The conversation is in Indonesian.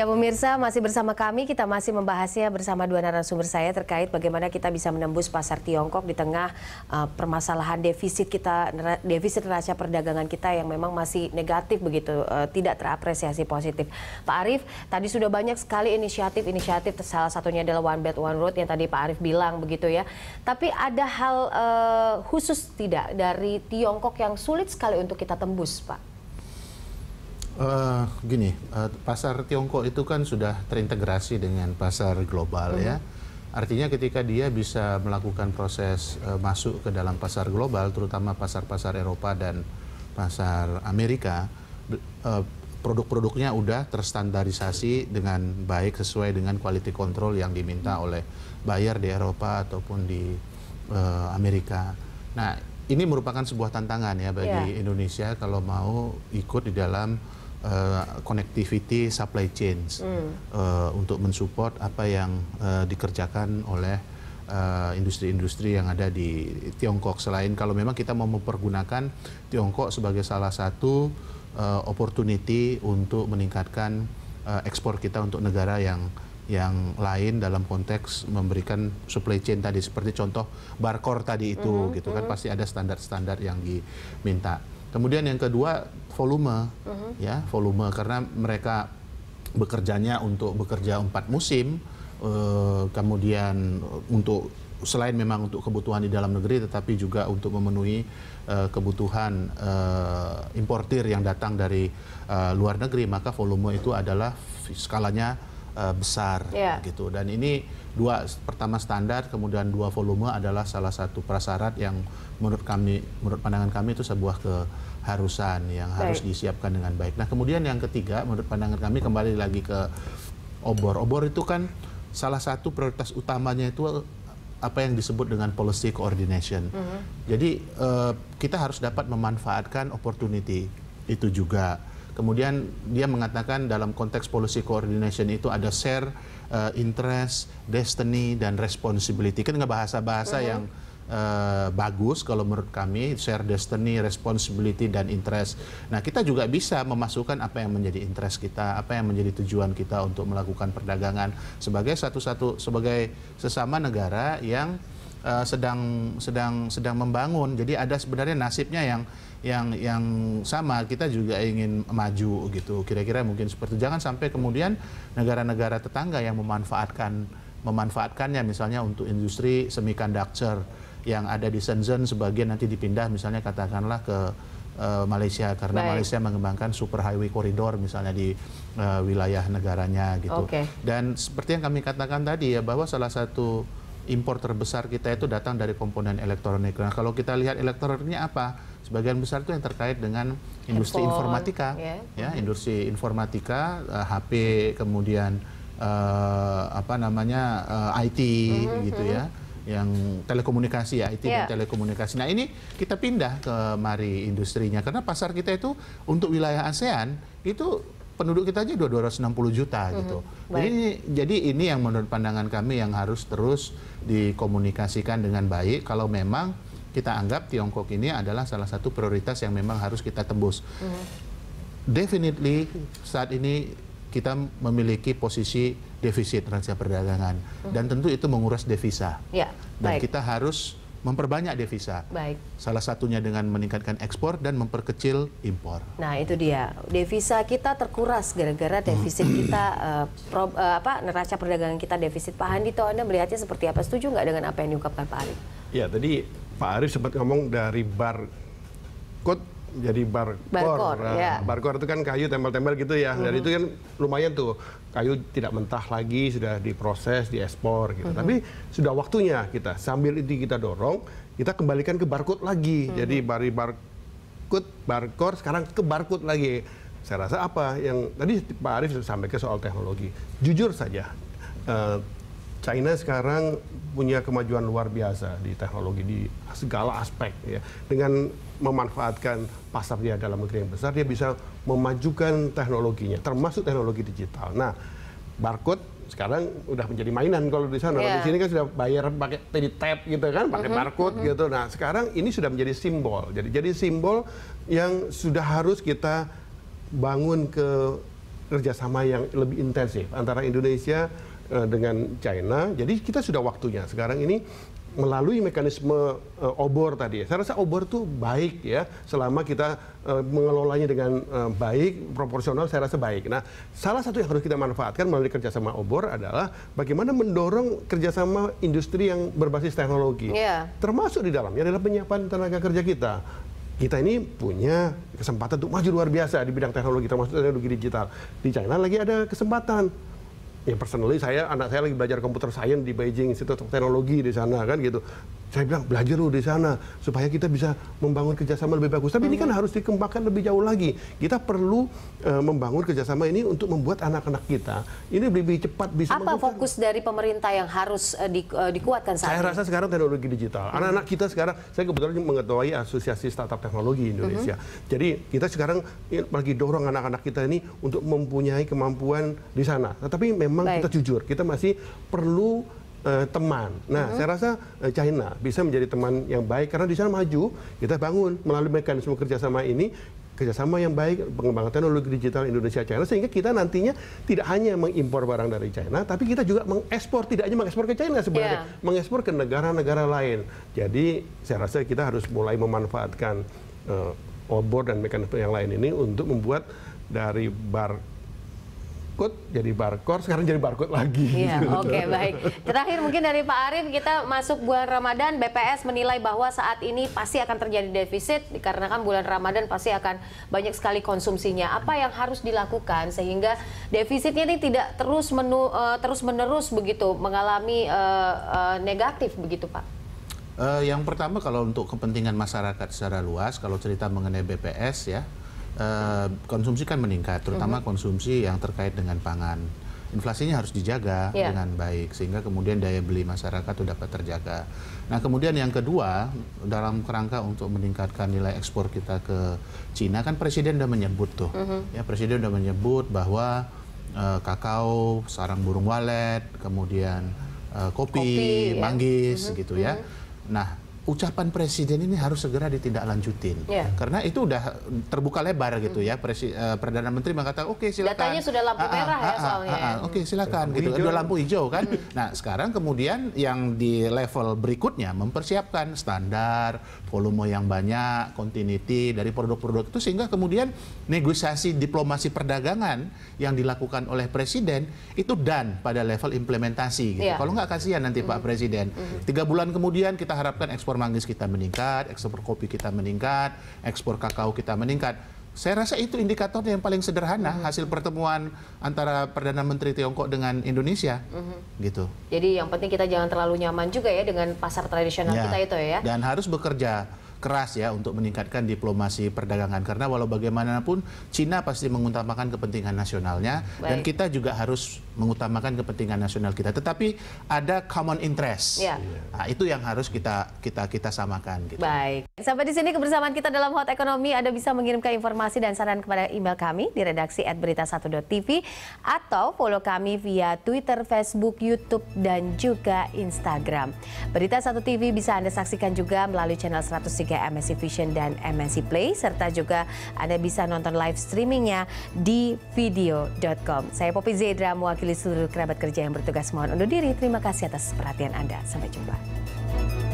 Ya pemirsa masih bersama kami kita masih membahasnya bersama dua narasumber saya terkait bagaimana kita bisa menembus pasar Tiongkok di tengah uh, permasalahan defisit kita defisit neraca perdagangan kita yang memang masih negatif begitu uh, tidak terapresiasi positif. Pak Arief tadi sudah banyak sekali inisiatif-inisiatif salah satunya adalah One Belt One Road yang tadi Pak Arief bilang begitu ya. Tapi ada hal uh, khusus tidak dari Tiongkok yang sulit sekali untuk kita tembus Pak? Uh, gini, uh, pasar Tiongkok itu kan sudah terintegrasi dengan pasar global ya. hmm. ya. Artinya ketika dia bisa melakukan proses uh, masuk ke dalam pasar global, terutama pasar-pasar Eropa dan pasar Amerika, uh, produk-produknya udah terstandarisasi dengan baik sesuai dengan quality control yang diminta hmm. oleh buyer di Eropa ataupun di uh, Amerika. Nah, ini merupakan sebuah tantangan ya bagi yeah. Indonesia kalau mau ikut di dalam uh, connectivity supply chains mm. uh, untuk mensupport apa yang uh, dikerjakan oleh industri-industri uh, yang ada di Tiongkok selain kalau memang kita mau mempergunakan Tiongkok sebagai salah satu uh, opportunity untuk meningkatkan uh, ekspor kita untuk negara yang yang lain dalam konteks memberikan supply chain tadi seperti contoh barcor tadi itu mm -hmm. gitu kan hmm. pasti ada standar-standar yang diminta. Kemudian yang kedua volume, uh -huh. ya volume karena mereka bekerjanya untuk bekerja empat musim, uh, kemudian untuk selain memang untuk kebutuhan di dalam negeri, tetapi juga untuk memenuhi uh, kebutuhan uh, importir yang datang dari uh, luar negeri, maka volume itu adalah skalanya uh, besar, yeah. gitu. Dan ini dua pertama standar, kemudian dua volume adalah salah satu prasyarat yang menurut kami, menurut pandangan kami itu sebuah ke harusan yang harus baik. disiapkan dengan baik. Nah, kemudian yang ketiga menurut pandangan kami kembali lagi ke obor. Obor itu kan salah satu prioritas utamanya itu eh, apa yang disebut dengan policy coordination. Mm -hmm. Jadi uh, kita harus dapat memanfaatkan opportunity itu juga. Kemudian dia mengatakan dalam konteks policy coordination itu ada share uh, interest, destiny, dan responsibility. Kan nggak bahasa-bahasa mm -hmm. yang uh, bagus kalau menurut kami share destiny, responsibility dan interest. Nah, kita juga bisa memasukkan apa yang menjadi interest kita, apa yang menjadi tujuan kita untuk melakukan perdagangan sebagai satu-satu sebagai sesama negara yang uh, sedang sedang sedang membangun. Jadi ada sebenarnya nasibnya yang yang yang sama kita juga ingin maju gitu. Kira-kira mungkin seperti jangan sampai kemudian negara-negara tetangga yang memanfaatkan memanfaatkannya misalnya untuk industri semikonduktor yang ada di Shenzhen sebagian nanti dipindah misalnya katakanlah ke uh, Malaysia karena Baik. Malaysia mengembangkan super highway koridor misalnya di uh, wilayah negaranya gitu. Okay. Dan seperti yang kami katakan tadi ya bahwa salah satu impor terbesar kita itu datang dari komponen elektronik. Nah, kalau kita lihat elektroniknya apa? Sebagian besar itu yang terkait dengan industri informatika, yeah. ya, industri informatika, uh, eh, HP, kemudian uh, apa namanya uh, IT, mm -hmm. gitu ya. Mm-hmm yang telekomunikasi ya, IT yeah. dan ya. telekomunikasi. Nah ini kita pindah ke mari industrinya karena pasar kita itu untuk wilayah ASEAN itu penduduk kita aja 260 juta mm -hmm. gitu. Jadi Jadi jadi ini yang menurut pandangan kami yang harus terus dikomunikasikan dengan baik kalau memang kita anggap Tiongkok ini adalah salah satu prioritas yang memang harus kita tembus. Mm -hmm. Definitely saat ini kita memiliki posisi defisit neraca perdagangan hmm. dan tentu itu menguras devisa. Ya, dan baik. kita harus memperbanyak devisa. Baik. Salah satunya dengan meningkatkan ekspor dan memperkecil impor. Nah, itu dia. Devisa kita terkuras gara-gara defisit kita uh, eh, pro, uh, eh, apa neraca perdagangan kita defisit. Pak Handito, Anda melihatnya seperti apa? Setuju nggak dengan apa yang diungkapkan Pak Arief? Ya, tadi Pak Arief sempat ngomong dari bar kod jadi barkor. Barkor, nah, ya. itu kan kayu tempel-tempel gitu ya. Mm-hmm. itu kan lumayan tuh kayu tidak mentah lagi sudah diproses, diekspor gitu. hmm Tapi sudah waktunya kita sambil itu kita dorong, kita kembalikan ke barcode lagi. hmm Jadi dari barcode barkor sekarang ke barcode lagi. Saya rasa apa yang tadi Pak Arief sampai ke soal teknologi. Jujur saja uh, China sekarang punya kemajuan luar biasa di teknologi di segala aspek ya. Dengan memanfaatkan pasar dia dalam negeri yang besar, dia bisa memajukan teknologinya, termasuk teknologi digital. Nah, barcode sekarang udah menjadi mainan kalau di sana. Yeah. Di iya. sini kan sudah bayar pakai tadi tap gitu kan, pakai mm -hmm. barcode mm -hmm. gitu. Nah, sekarang ini sudah menjadi simbol. Jadi jadi simbol yang sudah harus kita bangun ke kerjasama yang lebih intensif antara Indonesia Eh, dengan China. Jadi kita sudah waktunya. Sekarang ini melalui mekanisme uh, obor tadi. Saya rasa obor itu baik ya, selama kita uh, mengelolanya dengan uh, baik, proporsional saya rasa baik. Nah, salah satu yang harus kita manfaatkan melalui kerjasama obor adalah bagaimana mendorong kerjasama industri yang berbasis teknologi. Yeah. Termasuk di dalamnya adalah penyiapan tenaga kerja kita kita ini punya kesempatan untuk maju luar biasa di bidang teknologi termasuk teknologi digital. Di China lagi ada kesempatan ya personally saya anak saya lagi belajar komputer science di Beijing Institute of Technology di sana kan gitu saya bilang belajar dulu di sana supaya kita bisa membangun kerjasama lebih bagus. Tapi hmm. ini kan iya. harus dikembangkan lebih jauh lagi. Kita perlu uh, membangun kerjasama ini untuk membuat anak-anak kita ini lebih, cepat bisa. Apa mengukur. fokus dari pemerintah yang harus uh, di, uh, dikuatkan saat Saya rasa sekarang teknologi digital. Hmm. Anak-anak hmm. kita sekarang, saya kebetulan mengetahui asosiasi startup teknologi Indonesia. Hmm. Jadi kita sekarang lagi dorong anak-anak kita ini untuk mempunyai kemampuan di sana. Tetapi memang Baik. kita jujur, kita masih perlu uh, teman. Nah, hmm saya rasa uh, China bisa menjadi teman yang baik karena di sana maju, kita bangun melalui mekanisme kerjasama ini kerjasama yang baik pengembangan teknologi digital Indonesia China sehingga kita nantinya tidak hanya mengimpor barang dari China tapi kita juga mengekspor tidak hanya mengekspor ke China sebenarnya yeah. mengekspor ke negara-negara lain jadi saya rasa kita harus mulai memanfaatkan uh, eh, obor dan mekanisme yang lain ini untuk membuat dari bar barcode jadi barcode sekarang jadi barcode lagi. Iya, oke okay, baik. Terakhir mungkin dari Pak Arif kita masuk bulan Ramadan BPS menilai bahwa saat ini pasti akan terjadi defisit dikarenakan bulan Ramadan pasti akan banyak sekali konsumsinya. Apa yang harus dilakukan sehingga defisitnya ini tidak terus menu uh, terus menerus begitu mengalami uh, uh, negatif begitu Pak? Uh, yang pertama kalau untuk kepentingan masyarakat secara luas, kalau cerita mengenai BPS ya, Eh, konsumsi kan meningkat, terutama -hmm. konsumsi yang terkait dengan pangan. Inflasinya harus dijaga yeah. dengan baik sehingga kemudian daya beli masyarakat itu dapat terjaga. Nah, kemudian yang kedua dalam kerangka untuk meningkatkan nilai ekspor kita ke Cina kan presiden sudah menyebut tuh. Mm -hmm. Ya, presiden sudah menyebut bahwa uh, kakao, sarang burung walet, kemudian uh, kopi, kopi, ya. manggis mhm. gitu mm -hmm. ya. Mhm. Nah, ucapan presiden ini harus segera ditindaklanjutin yeah. karena itu udah terbuka lebar gitu ya hmm. Presi, uh, perdana menteri mengatakan oke okay, silakan datanya sudah lampu ah, ah, merah merah ya ah, ya soalnya oke okay, silakan gitu hijau. udah lampu hijau kan hmm. nah sekarang kemudian yang di level berikutnya mempersiapkan standar volume yang banyak continuity dari produk-produk itu sehingga kemudian negosiasi diplomasi perdagangan yang dilakukan oleh presiden itu dan pada level implementasi gitu yeah. kalau nggak kasihan nanti -hmm. pak presiden -hmm. tiga bulan kemudian kita harapkan ekspor ekspor manggis kita meningkat, ekspor kopi kita meningkat, ekspor kakao kita meningkat. Saya rasa itu indikator yang paling sederhana hmm hasil pertemuan antara perdana menteri Tiongkok dengan Indonesia, hmm gitu. Jadi yang penting kita jangan terlalu nyaman juga ya dengan pasar tradisional ya. kita itu ya. Dan harus bekerja keras ya untuk meningkatkan diplomasi perdagangan karena walau bagaimanapun Cina pasti mengutamakan kepentingan nasionalnya Baik. dan kita juga harus mengutamakan kepentingan nasional kita. Tetapi ada common interest. ya. Nah, itu yang harus kita kita kita samakan. Gitu. Baik. Sampai di sini kebersamaan kita dalam Hot Ekonomi. Anda bisa mengirimkan informasi dan saran kepada email kami di redaksi @berita1.tv atau follow kami via Twitter, Facebook, YouTube dan juga Instagram. Berita 1 TV bisa Anda saksikan juga melalui channel 103 MSC Vision dan MSC Play serta juga Anda bisa nonton live streamingnya di video.com. Saya Popi Zedra mewakili mewakili seluruh kerabat kerja yang bertugas mohon undur diri. Terima kasih atas perhatian Anda. Sampai jumpa.